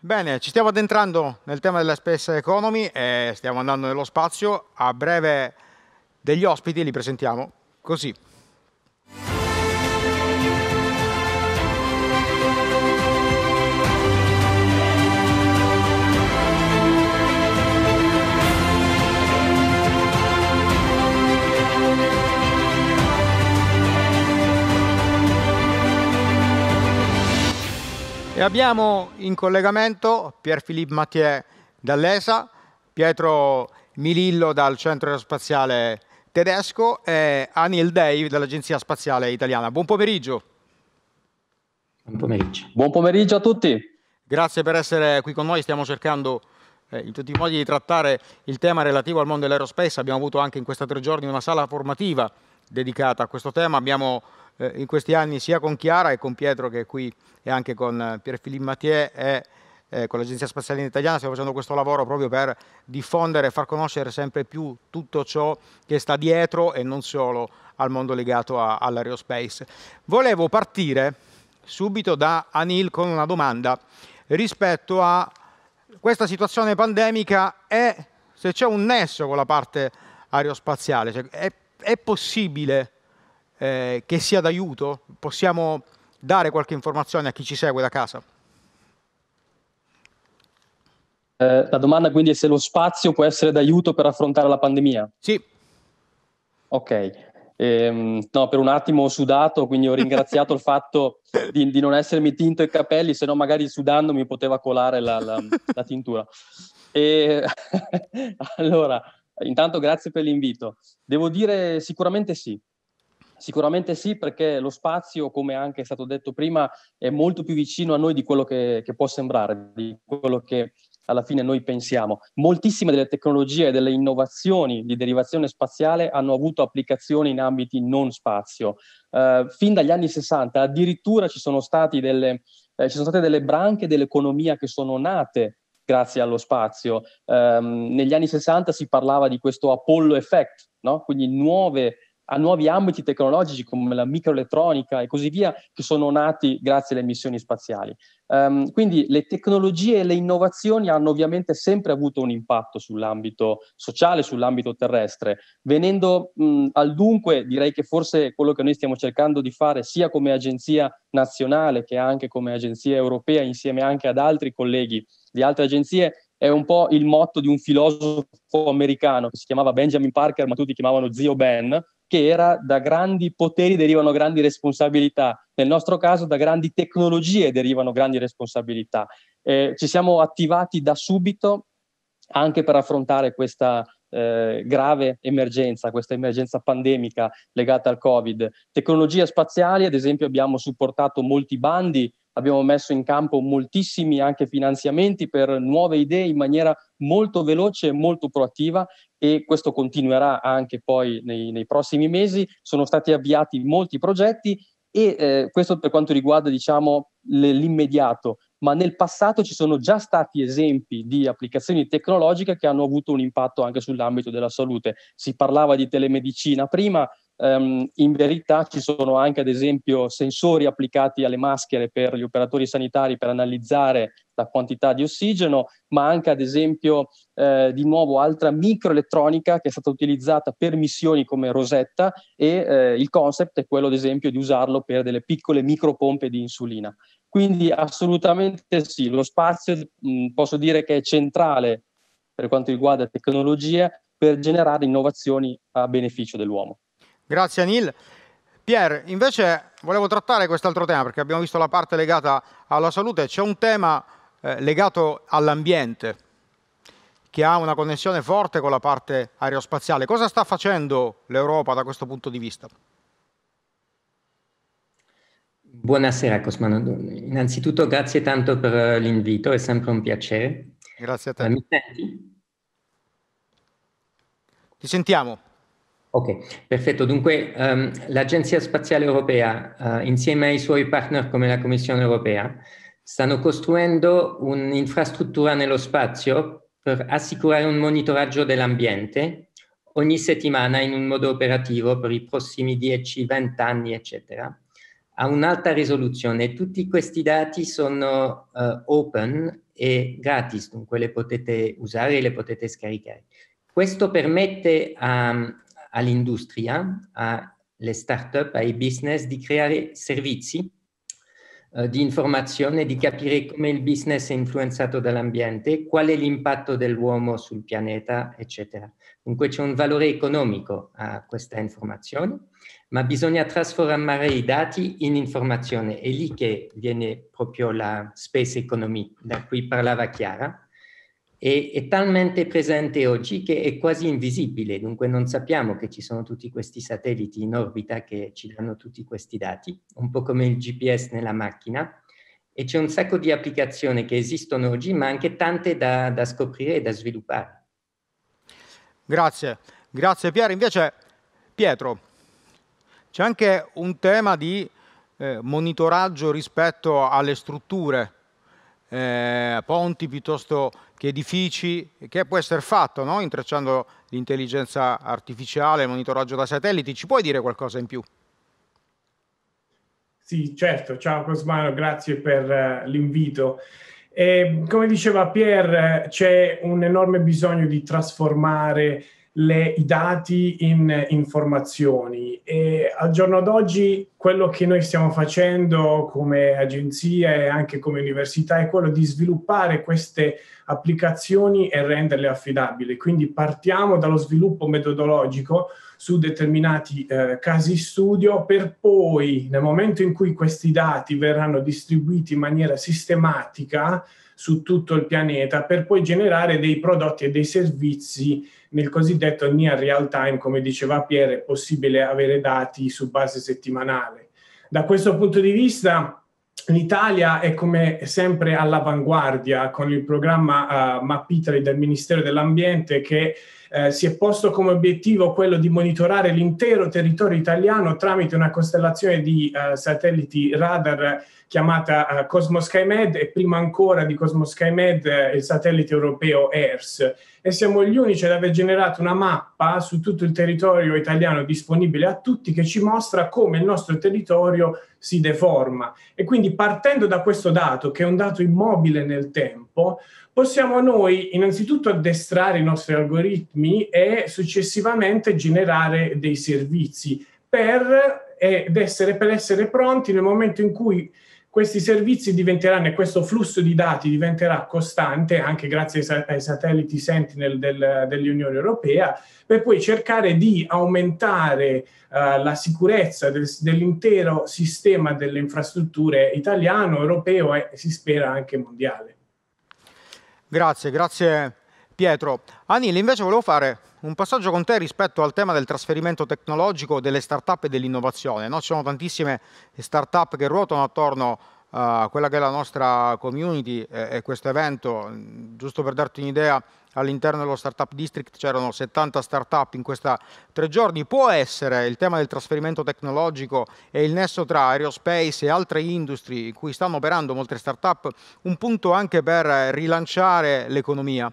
Bene, ci stiamo addentrando nel tema della space economy e stiamo andando nello spazio. A breve degli ospiti li presentiamo così. E abbiamo in collegamento Pierre-Philippe Mathieu dall'ESA, Pietro Milillo dal Centro Aerospaziale Tedesco e Anil Dei dall'Agenzia Spaziale Italiana. Buon pomeriggio. Buon pomeriggio. Buon pomeriggio a tutti. Grazie per essere qui con noi, stiamo cercando eh, in tutti i modi di trattare il tema relativo al mondo dell'aerospace. Abbiamo avuto anche in questi tre giorni una sala formativa dedicata a questo tema, abbiamo eh, in questi anni sia con Chiara e con Pietro che è qui e anche con eh, Pierre-Philippe Mathieu e eh, con l'Agenzia Spaziale Italiana stiamo facendo questo lavoro proprio per diffondere e far conoscere sempre più tutto ciò che sta dietro e non solo al mondo legato all'aerospace. Volevo partire subito da Anil con una domanda rispetto a questa situazione pandemica e se c'è un nesso con la parte aerospaziale, cioè, è, è possibile eh, che sia d'aiuto? Possiamo dare qualche informazione a chi ci segue da casa? Eh, la domanda quindi è se lo spazio può essere d'aiuto per affrontare la pandemia. Sì. Ok. Ehm, no, per un attimo ho sudato, quindi ho ringraziato il fatto di, di non essermi tinto i capelli, se no magari sudando mi poteva colare la, la, la tintura. E, allora, intanto grazie per l'invito. Devo dire sicuramente sì, Sicuramente sì, perché lo spazio, come anche è stato detto prima, è molto più vicino a noi di quello che, che può sembrare, di quello che alla fine noi pensiamo. Moltissime delle tecnologie e delle innovazioni di derivazione spaziale hanno avuto applicazioni in ambiti non spazio. Eh, fin dagli anni 60 addirittura ci sono, delle, eh, ci sono state delle branche dell'economia che sono nate grazie allo spazio. Um, negli anni 60 si parlava di questo Apollo Effect, no? quindi nuove a nuovi ambiti tecnologici come la microelettronica e così via, che sono nati grazie alle missioni spaziali. Um, quindi le tecnologie e le innovazioni hanno ovviamente sempre avuto un impatto sull'ambito sociale, sull'ambito terrestre. Venendo mh, al dunque, direi che forse quello che noi stiamo cercando di fare, sia come agenzia nazionale che anche come agenzia europea, insieme anche ad altri colleghi di altre agenzie, è un po' il motto di un filosofo americano che si chiamava Benjamin Parker, ma tutti chiamavano zio Ben, che era da grandi poteri derivano grandi responsabilità, nel nostro caso da grandi tecnologie derivano grandi responsabilità. Eh, ci siamo attivati da subito anche per affrontare questa eh, grave emergenza, questa emergenza pandemica legata al Covid. Tecnologie spaziali, ad esempio, abbiamo supportato molti bandi abbiamo messo in campo moltissimi anche finanziamenti per nuove idee in maniera molto veloce e molto proattiva e questo continuerà anche poi nei, nei prossimi mesi. Sono stati avviati molti progetti e eh, questo per quanto riguarda diciamo, l'immediato, ma nel passato ci sono già stati esempi di applicazioni tecnologiche che hanno avuto un impatto anche sull'ambito della salute. Si parlava di telemedicina prima, Um, in verità ci sono anche, ad esempio, sensori applicati alle maschere per gli operatori sanitari per analizzare la quantità di ossigeno, ma anche, ad esempio, eh, di nuovo altra microelettronica che è stata utilizzata per missioni come Rosetta e eh, il concept è quello, ad esempio, di usarlo per delle piccole micropompe di insulina. Quindi assolutamente sì, lo spazio mh, posso dire che è centrale per quanto riguarda tecnologie per generare innovazioni a beneficio dell'uomo. Grazie Anil. Pier, invece volevo trattare quest'altro tema perché abbiamo visto la parte legata alla salute, c'è un tema eh, legato all'ambiente che ha una connessione forte con la parte aerospaziale. Cosa sta facendo l'Europa da questo punto di vista? Buonasera Cosmano, innanzitutto grazie tanto per eh, l'invito, è sempre un piacere. Grazie a te. Eh, mi senti? Ti sentiamo. Ok, perfetto. Dunque um, l'Agenzia Spaziale Europea, uh, insieme ai suoi partner come la Commissione Europea, stanno costruendo un'infrastruttura nello spazio per assicurare un monitoraggio dell'ambiente ogni settimana in un modo operativo per i prossimi 10-20 anni, eccetera, a un'alta risoluzione. Tutti questi dati sono uh, open e gratis, dunque le potete usare e le potete scaricare. Questo permette a, all'industria, alle start-up, ai business di creare servizi euh, di informazione, di capire come il business è influenzato dall'ambiente, qual è l'impatto dell'uomo sul pianeta, eccetera. Dunque c'è un valore economico a questa informazione, ma bisogna trasformare i dati in informazione. È lì che viene proprio la space economy, da cui parlava Chiara e è talmente presente oggi che è quasi invisibile, dunque non sappiamo che ci sono tutti questi satelliti in orbita che ci danno tutti questi dati, un po' come il GPS nella macchina, e c'è un sacco di applicazioni che esistono oggi, ma anche tante da, da scoprire e da sviluppare. Grazie, grazie Piero. Invece, Pietro, c'è anche un tema di eh, monitoraggio rispetto alle strutture, eh, ponti piuttosto che edifici, che può essere fatto no? intrecciando l'intelligenza artificiale, il monitoraggio da satelliti. Ci puoi dire qualcosa in più? Sì, certo. Ciao Cosmano, grazie per eh, l'invito. E, ehm, come diceva Pierre, c'è un enorme bisogno di trasformare le, i dati in informazioni e al giorno d'oggi quello che noi stiamo facendo come agenzia e anche come università è quello di sviluppare queste applicazioni e renderle affidabili. Quindi partiamo dallo sviluppo metodologico su determinati eh, casi studio per poi nel momento in cui questi dati verranno distribuiti in maniera sistematica su tutto il pianeta per poi generare dei prodotti e dei servizi nel cosiddetto near real time, come diceva Pierre, è possibile avere dati su base settimanale. Da questo punto di vista l'Italia è come sempre all'avanguardia con il programma uh, eh, MAPITRE del Ministero dell'Ambiente che eh, si è posto come obiettivo quello di monitorare l'intero territorio italiano tramite una costellazione di eh, satelliti radar chiamata eh, Cosmos SkyMed e prima ancora di Cosmos SkyMed eh, il satellite europeo ERS e siamo gli unici ad aver generato una mappa su tutto il territorio italiano disponibile a tutti che ci mostra come il nostro territorio si deforma. E quindi partendo da questo dato, che è un dato immobile nel tempo, possiamo noi innanzitutto addestrare i nostri algoritmi e successivamente generare dei servizi per, ed essere, per essere pronti nel momento in cui questi servizi diventeranno e questo flusso di dati diventerà costante anche grazie ai, satelliti Sentinel del, dell'Unione Europea per poi cercare di aumentare uh, la sicurezza del, dell'intero sistema delle infrastrutture italiano, europeo e si spera anche mondiale. Grazie, grazie Pietro. Anil, invece volevo fare un passaggio con te rispetto al tema del trasferimento tecnologico delle start-up e dell'innovazione. No? Ci sono tantissime start-up che ruotano attorno eh, a quella che è la nostra community eh, e questo evento. Mm, giusto per darti un'idea, all'interno dello Startup District c'erano 70 start-up in questi tre giorni. Può essere il tema del trasferimento tecnologico e il nesso tra aerospace e altre industrie in cui stanno operando molte start-up un punto anche per rilanciare l'economia?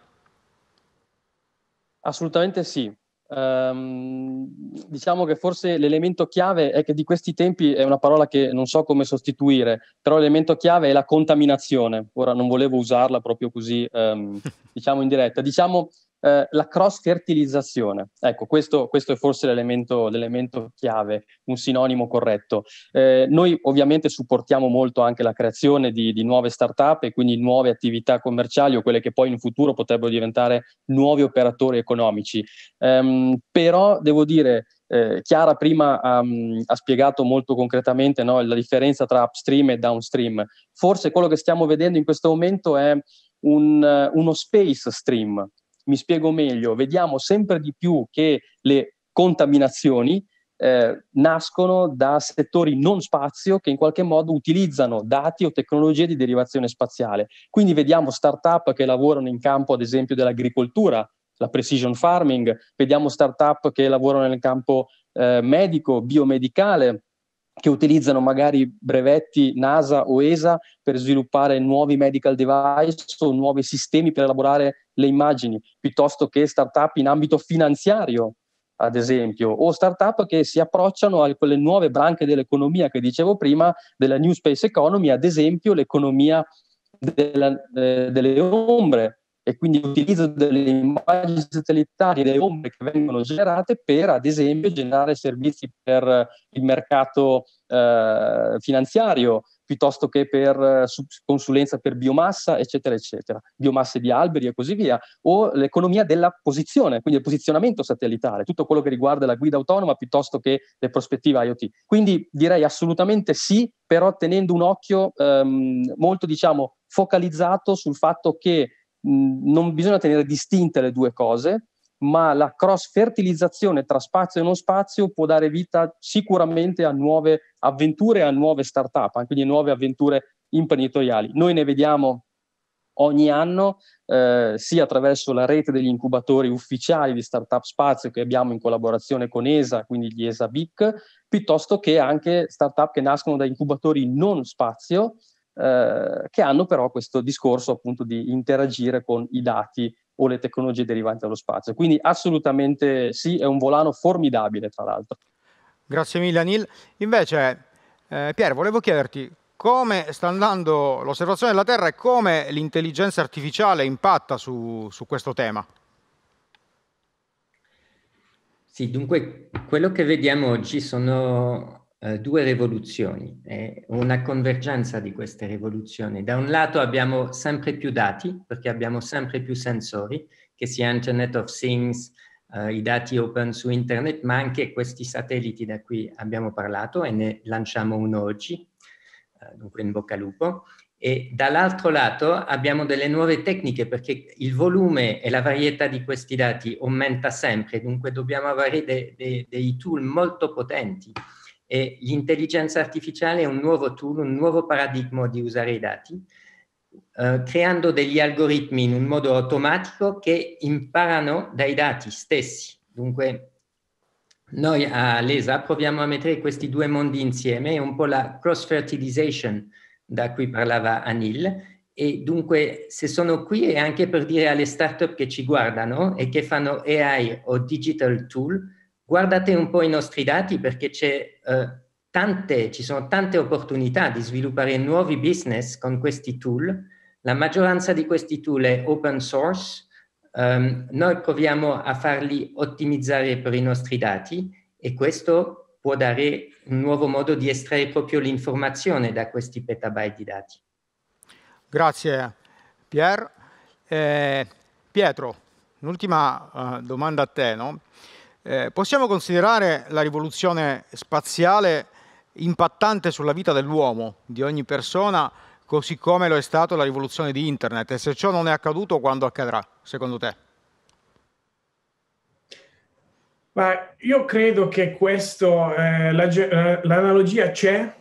Assolutamente sì. Um, diciamo che forse l'elemento chiave è che di questi tempi è una parola che non so come sostituire, però l'elemento chiave è la contaminazione. Ora non volevo usarla proprio così, um, diciamo in diretta. Diciamo eh, la cross-fertilizzazione. Ecco, questo, questo è forse l'elemento, l'elemento, chiave, un sinonimo corretto. Eh, noi ovviamente supportiamo molto anche la creazione di, di nuove start-up e quindi nuove attività commerciali o quelle che poi in futuro potrebbero diventare nuovi operatori economici. Um, però devo dire, eh, Chiara prima um, ha spiegato molto concretamente no, la differenza tra upstream e downstream. Forse quello che stiamo vedendo in questo momento è un, eh, uno space stream, mi spiego meglio, vediamo sempre di più che le contaminazioni eh, nascono da settori non spazio che in qualche modo utilizzano dati o tecnologie di derivazione spaziale. Quindi vediamo start-up che lavorano in campo, ad esempio, dell'agricoltura, la precision farming, vediamo start-up che lavorano nel campo eh, medico, biomedicale, che utilizzano magari brevetti NASA o ESA per sviluppare nuovi medical device o nuovi sistemi per elaborare le immagini, piuttosto che startup in ambito finanziario, ad esempio, o startup che si approcciano a quelle nuove branche dell'economia che dicevo prima, della New Space Economy, ad esempio l'economia della, eh, delle ombre, e quindi l'utilizzo delle immagini satellitari e delle ombre che vengono generate per, ad esempio, generare servizi per il mercato eh, finanziario, piuttosto che per eh, consulenza per biomassa, eccetera, eccetera, biomasse di alberi e così via, o l'economia della posizione, quindi il posizionamento satellitare, tutto quello che riguarda la guida autonoma piuttosto che le prospettive IoT. Quindi direi assolutamente sì, però tenendo un occhio ehm, molto, diciamo, focalizzato sul fatto che non bisogna tenere distinte le due cose, ma la cross-fertilizzazione tra spazio e non spazio può dare vita sicuramente a nuove avventure, a nuove start-up, eh, quindi nuove avventure imprenditoriali. Noi ne vediamo ogni anno, eh, sia attraverso la rete degli incubatori ufficiali di Startup Spazio che abbiamo in collaborazione con ESA, quindi gli ESA BIC, piuttosto che anche startup che nascono da incubatori non spazio, eh, che hanno però questo discorso appunto di interagire con i dati o le tecnologie derivanti dallo spazio. Quindi assolutamente sì, è un volano formidabile tra l'altro. Grazie mille Anil. Invece, eh, Pier, volevo chiederti come sta andando l'osservazione della Terra e come l'intelligenza artificiale impatta su, su questo tema. Sì, dunque quello che vediamo oggi sono eh, due rivoluzioni, eh, una convergenza di queste rivoluzioni. Da un lato abbiamo sempre più dati, perché abbiamo sempre più sensori, che sia Internet of Things, eh, i dati open su Internet, ma anche questi satelliti da cui abbiamo parlato e ne lanciamo uno oggi, eh, dunque in bocca al lupo. E dall'altro lato abbiamo delle nuove tecniche perché il volume e la varietà di questi dati aumenta sempre, dunque dobbiamo avere de, de, dei tool molto potenti e l'intelligenza artificiale è un nuovo tool, un nuovo paradigma di usare i dati, eh, creando degli algoritmi in un modo automatico che imparano dai dati stessi. Dunque, noi all'ESA proviamo a mettere questi due mondi insieme, è un po' la cross-fertilization da cui parlava Anil, e dunque se sono qui è anche per dire alle start-up che ci guardano e che fanno AI o digital tool, guardate un po' i nostri dati perché eh, tante, ci sono tante opportunità di sviluppare nuovi business con questi tool. La maggioranza di questi tool è open source. Um, noi proviamo a farli ottimizzare per i nostri dati e questo può dare un nuovo modo di estrarre proprio l'informazione da questi petabyte di dati. Grazie Pier. Eh, Pietro, un'ultima uh, domanda a te. No? Eh, possiamo considerare la rivoluzione spaziale impattante sulla vita dell'uomo, di ogni persona, così come lo è stata la rivoluzione di Internet? E se ciò non è accaduto, quando accadrà, secondo te? Ma io credo che questo, eh, la, eh, l'analogia c'è,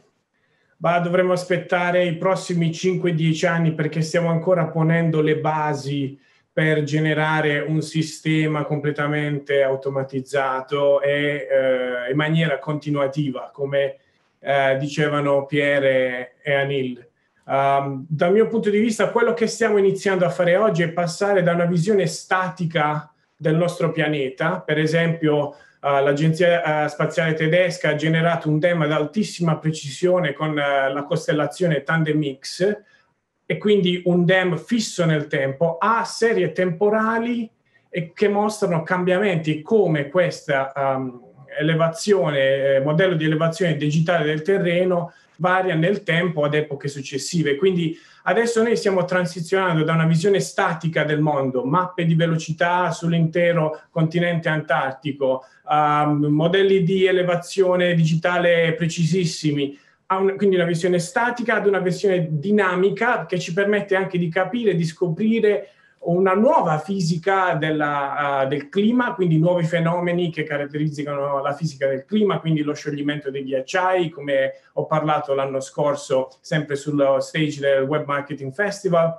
ma dovremmo aspettare i prossimi 5-10 anni perché stiamo ancora ponendo le basi per generare un sistema completamente automatizzato e eh, in maniera continuativa, come eh, dicevano Pierre e Anil. Um, dal mio punto di vista, quello che stiamo iniziando a fare oggi è passare da una visione statica del nostro pianeta, per esempio eh, l'Agenzia eh, Spaziale Tedesca ha generato un tema ad altissima precisione con eh, la costellazione Tandem X, e quindi un DEM fisso nel tempo, ha serie temporali che mostrano cambiamenti come questa um, elevazione, eh, modello di elevazione digitale del terreno varia nel tempo ad epoche successive. Quindi adesso noi stiamo transizionando da una visione statica del mondo, mappe di velocità sull'intero continente antartico, um, modelli di elevazione digitale precisissimi, una, quindi una visione statica ad una visione dinamica che ci permette anche di capire, di scoprire una nuova fisica della, uh, del clima, quindi nuovi fenomeni che caratterizzano la fisica del clima, quindi lo scioglimento dei ghiacciai, come ho parlato l'anno scorso sempre sullo stage del Web Marketing Festival.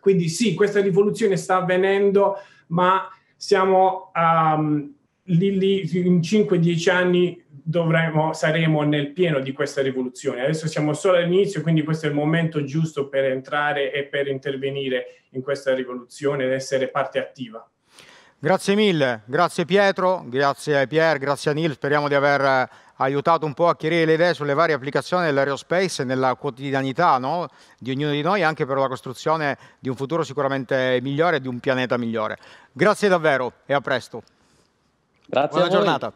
Quindi sì, questa rivoluzione sta avvenendo, ma siamo um, lì, lì in 5-10 anni dovremo, saremo nel pieno di questa rivoluzione. Adesso siamo solo all'inizio, quindi questo è il momento giusto per entrare e per intervenire in questa rivoluzione ed essere parte attiva. Grazie mille, grazie Pietro, grazie Pier, grazie a Nil, speriamo di aver eh, aiutato un po' a chiarire le idee sulle varie applicazioni dell'aerospace nella quotidianità no? di ognuno di noi, anche per la costruzione di un futuro sicuramente migliore e di un pianeta migliore. Grazie davvero e a presto. Grazie Buona giornata.